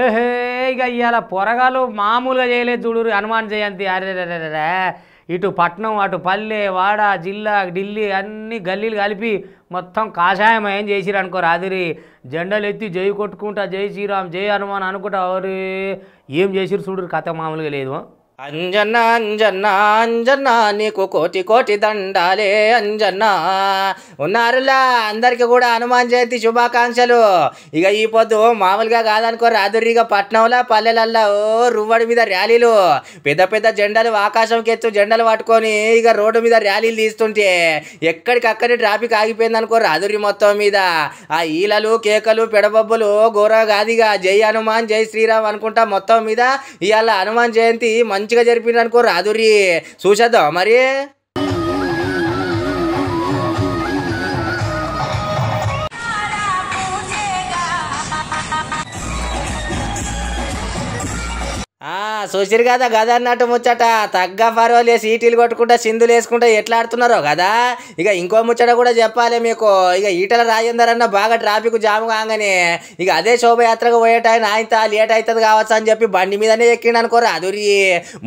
ఏహే ఇక ఇవాళ పొరగాలు మామూలుగా చేయలేదు చూడు హనుమాన్ జయంతి అరే ఇటు పట్నం అటు పల్లె వాడ జిల్లా ఢిల్లీ అన్ని గల్లీలు కలిపి మొత్తం ఏం చేసిరు అనుకోరు రాదిరి జెండలు ఎత్తి జై కొట్టుకుంటా జై శ్రీరామ్ జై హనుమాన్ అనుకుంటా ఎవరు ఏం చేసిరు చూడరు కథ మామూలుగా లేదు అంజన్న అంజనా అంజన్న నీకు కోటి కోటి దండాలే అంజనా ఉన్నారులా అందరికీ కూడా హనుమాన్ జయంతి శుభాకాంక్షలు ఇక ఈ పొద్దు మామూలుగా కాదనుకో రాదురిగా పట్నంలో పల్లెలల్లో రువ్వడి మీద ర్యాలీలు పెద్ద పెద్ద జెండాలు ఆకాశంకెత్తు జెండాలు పట్టుకొని ఇక రోడ్డు మీద ర్యాలీలు తీస్తుంటే ఎక్కడికక్కడే ట్రాఫిక్ ఆగిపోయింది అనుకో రాదురి మొత్తం మీద ఆ ఈలలు కేకలు పెడబబ్బులు ఘోర జై హనుమాన్ జై శ్రీరామ్ అనుకుంటా మొత్తం మీద ఇవాళ హనుమాన్ జయంతి మంచిగా జరిపింది అనుకో రాదురి చూసేద్దాం మరి చూసిరు కదా గదా అన్నట్టు ముచ్చట తగ్గ పర్వాలే సీటీలు కొట్టుకుంటా సింధులు వేసుకుంటా ఎట్లా ఆడుతున్నారో కదా ఇక ఇంకో ముచ్చట కూడా చెప్పాలి మీకు ఇక ఈటల రాజేందర్ అన్న బాగా ట్రాఫిక్ జామ్ కాగానే ఇక అదే శోభయాత్రకు పోయేట ఆయన లేట్ అవుతుంది కావచ్చు అని చెప్పి బండి మీదనే ఎక్కిండు అనుకోరు అదురి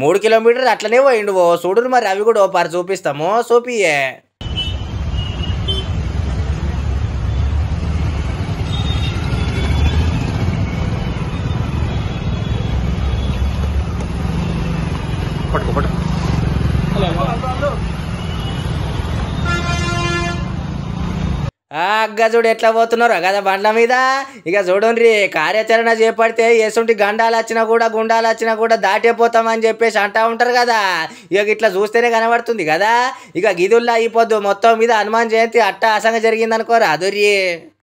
మూడు కిలోమీటర్లు అట్లనే పోయిండు చూడు మరి అవి కూడా ఒకసారి చూపిస్తాము చూపియే ఒకటి అగ్గ చూడు ఎట్లా పోతున్నారు కదా బండ్ల మీద ఇక చూడండి కార్యాచరణ చేపడితే ఎసుంటి గండాలు వచ్చినా కూడా గుండాలు వచ్చినా కూడా దాటిపోతామని చెప్పేసి అంటా ఉంటారు కదా ఇక ఇట్లా చూస్తేనే కనబడుతుంది కదా ఇక గిదుల్లో అయిపోద్దు మొత్తం మీద హనుమాన్ జయంతి అట్ట అసంగా జరిగిందనుకోరా అదుర్యే